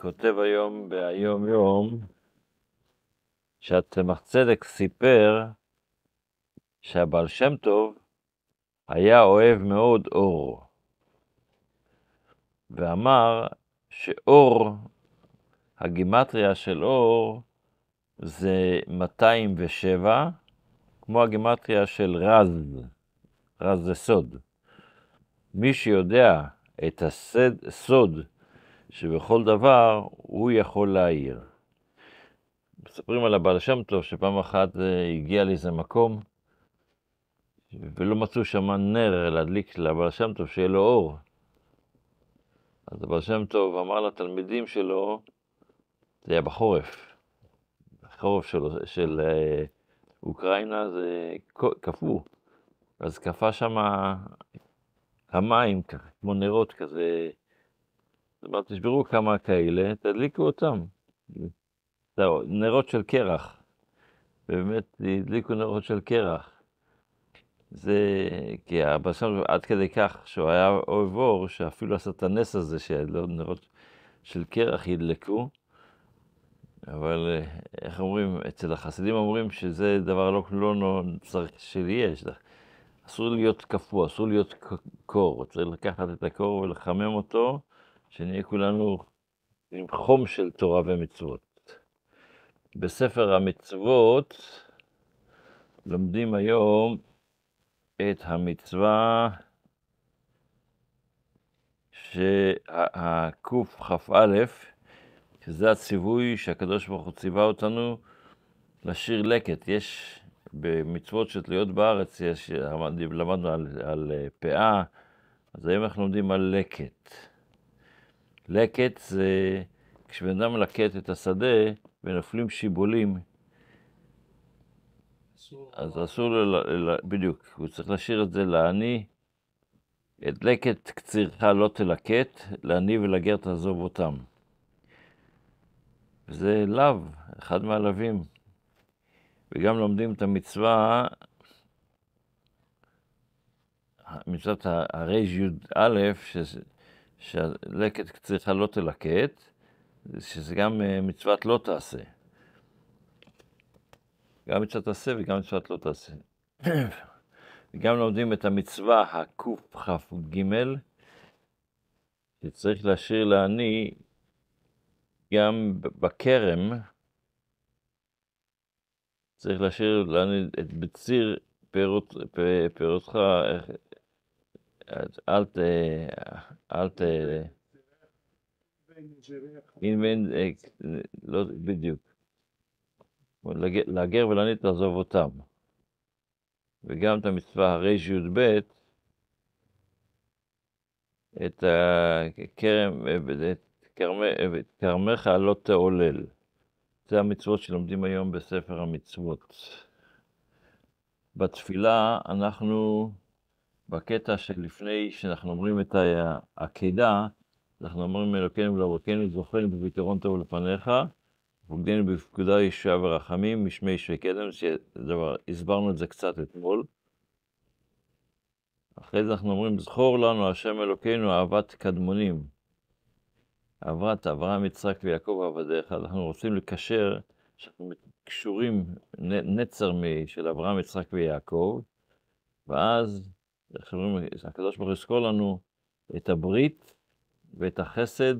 כותב היום בהיום יום, שהצמח צדק סיפר שהבעל שם טוב היה אוהב מאוד אור, ואמר שאור, הגימטריה של אור זה 207, כמו הגימטריה של רז, רז זה סוד. מי שיודע את הסוד שבכל דבר הוא יכול להעיר. מספרים על הבעל שם טוב, שפעם אחת אה, הגיע לאיזה מקום, ולא מצאו שם נר להדליק לבעל שם טוב, שיהיה לו אור. אז הבעל שם טוב אמר לתלמידים שלו, זה היה בחורף, החורף של, של אה, אוקראינה זה קפוא, אז קפא שם המים, כמו נרות כזה זאת אומרת, תשברו כמה כאלה, תדליקו אותם. זהו, נרות של קרח. באמת, הדליקו נרות של קרח. זה, כי הבשן עד כדי כך שהוא היה אוהב אור, שאפילו עשה את הנס הזה, נרות של קרח ידלקו. אבל איך אומרים, אצל החסידים אומרים שזה דבר לא, לא צריך שיהיה, אסור להיות קפוא, אסור להיות קור, צריך לקחת את הקור ולחמם אותו, שנהיה כולנו עם חום של תורה ומצוות. בספר המצוות לומדים היום את המצווה שהקכ"א, שזה הציווי שהקדוש ברוך הוא ציווה אותנו לשיר לקט. יש במצוות שתלויות בארץ, יש, למדנו על, על אה, פאה, אז היום אנחנו לומדים על לקט. לקט זה כשבן אדם מלקט את השדה ונופלים שיבולים, אז אסור לו, בדיוק, הוא צריך להשאיר את זה לעני, את לקט קצירך לא תלקט, לעני ולגר תעזוב אותם. וזה לאו, אחד מהלווים. וגם לומדים את המצווה, מצוות הרי י"א, שזה... שהלקט צריכה לא תלקט, שזה גם אה, מצוות לא תעשה. גם מצוות תעשה וגם מצוות לא תעשה. וגם לומדים את המצווה הקכ"ג, שצריך להשאיר לעני גם בכרם, צריך להשאיר לעני את בציר פירות, פירותך אל ת... אל ת... אה, לא בדיוק. לגר ולענית תעזוב אותם. וגם את המצווה הרי"ב, את הכרם, את כרמך לא תעולל. זה המצוות שלומדים היום בספר המצוות. בתפילה אנחנו בקטע שלפני שאנחנו אומרים את העקדה, אנחנו אומרים אלוקינו ולאבותינו זוכרנו בביתרון טוב לפניך, וגדלנו בפקודה ישועה ורחמים, משמי ישועי קדם, שדבר, הסברנו את זה קצת אתמול. אחרי זה אנחנו אומרים, זכור לנו השם אלוקינו אהבת קדמונים. אהבת אברהם, יצחק ויעקב עבדיך. אנחנו רוצים לקשר, שאנחנו קשורים נצר של אברהם, יצחק ויעקב, ואז איך אומרים, הקדוש ברוך הוא יזכור לנו את הברית ואת החסד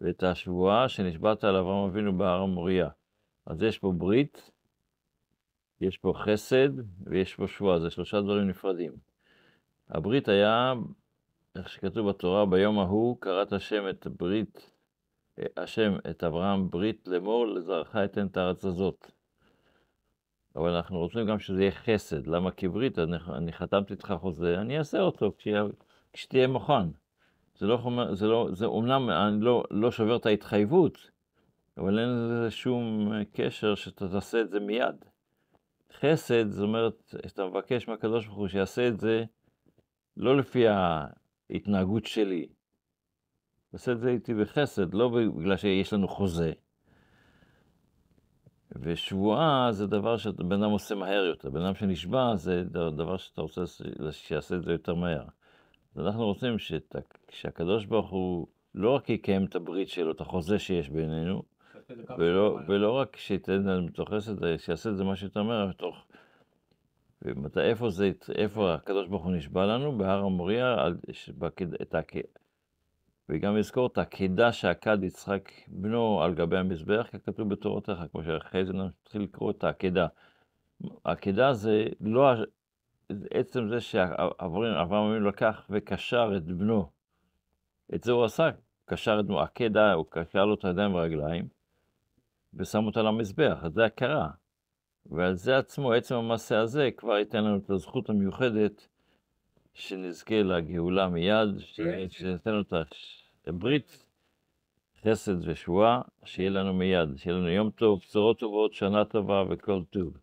ואת השבועה שנשבעת על אברהם אבינו בהר המוריה. אז יש פה ברית, יש פה חסד ויש פה שבועה, זה שלושה דברים נפרדים. הברית היה, איך שכתוב בתורה, ביום ההוא קראת השם את ברית, השם את אברהם ברית לאמור, לזרעך אתן את הארץ הזאת. אבל אנחנו רוצים גם שזה יהיה חסד. למה כברית? אני, אני חתמתי איתך חוזה, אני אעשה אותו כשיה, כשתהיה מוכן. זה לא חומר, זה לא, זה אומנם אני לא, לא שובר את ההתחייבות, אבל אין לזה שום קשר שאתה תעשה את זה מיד. חסד, זאת אומרת, שאתה מבקש מהקדוש ברוך הוא שיעשה את זה לא לפי ההתנהגות שלי, תעשה את זה איתי בחסד, לא בגלל שיש לנו חוזה. ושבועה זה דבר שבן אדם עושה מהר יותר. בן אדם שנשבע זה דבר שאתה רוצה שיעשה את זה יותר מהר. אז אנחנו רוצים שת, שהקדוש ברוך הוא לא רק יקיים את הברית שלו, את החוזה שיש בינינו, ולא, ולא רק שייתן לנו מתוך חסד, שיעשה את זה מה שאתה אומר, מתוך... ומתי, איפה זה, איפה הקדוש ברוך הוא נשבע לנו? בהר המוריה, על, שבקד, את וגם לזכור את העקידה שעקד יצחק בנו על גבי המזבח, ככתוב בתורותיך, כמו שאחרי זה נתחיל לקרוא את העקידה. העקידה זה לא עצם זה שאברהם אבינו לא לקח וקשר את בנו. את זה הוא עשה, קשר את בנו, עקדה, הוא קשר לו את הידיים והרגליים, ושם אותה למזבח, אז זה הכרה. ועל זה עצמו, עצם המעשה הזה, כבר ייתן לנו את הזכות המיוחדת שנזכה לגאולה מיד, שתיתן כן, כן. אותה ברית, חסד ושבועה, שיהיה לנו מיד, שיהיה לנו יום טוב, בשורות טובות, שנה טובה וכל טוב.